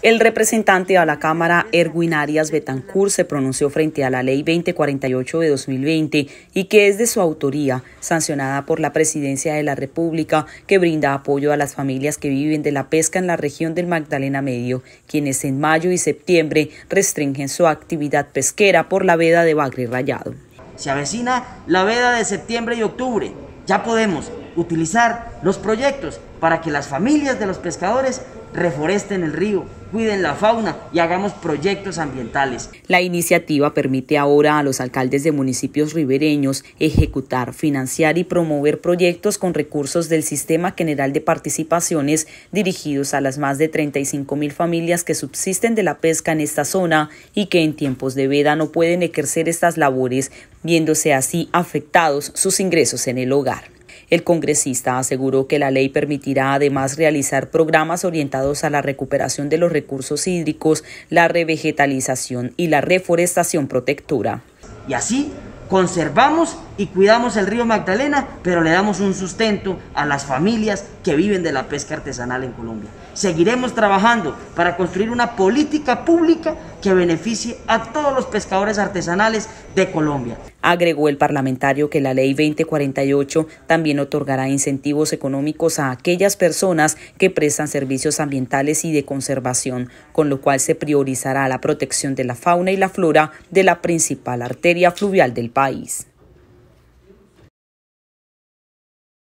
El representante a la Cámara, Erwin Arias Betancourt, se pronunció frente a la Ley 2048 de 2020 y que es de su autoría, sancionada por la Presidencia de la República, que brinda apoyo a las familias que viven de la pesca en la región del Magdalena Medio, quienes en mayo y septiembre restringen su actividad pesquera por la veda de Bagre Rayado. Se avecina la veda de septiembre y octubre. Ya podemos utilizar los proyectos para que las familias de los pescadores reforesten el río, cuiden la fauna y hagamos proyectos ambientales. La iniciativa permite ahora a los alcaldes de municipios ribereños ejecutar, financiar y promover proyectos con recursos del Sistema General de Participaciones dirigidos a las más de 35 mil familias que subsisten de la pesca en esta zona y que en tiempos de veda no pueden ejercer estas labores, viéndose así afectados sus ingresos en el hogar. El congresista aseguró que la ley permitirá además realizar programas orientados a la recuperación de los recursos hídricos, la revegetalización y la reforestación protectora. Y así conservamos y cuidamos el río Magdalena, pero le damos un sustento a las familias que viven de la pesca artesanal en Colombia. Seguiremos trabajando para construir una política pública que beneficie a todos los pescadores artesanales de Colombia. Agregó el parlamentario que la ley 2048 también otorgará incentivos económicos a aquellas personas que prestan servicios ambientales y de conservación, con lo cual se priorizará la protección de la fauna y la flora de la principal arteria fluvial del país.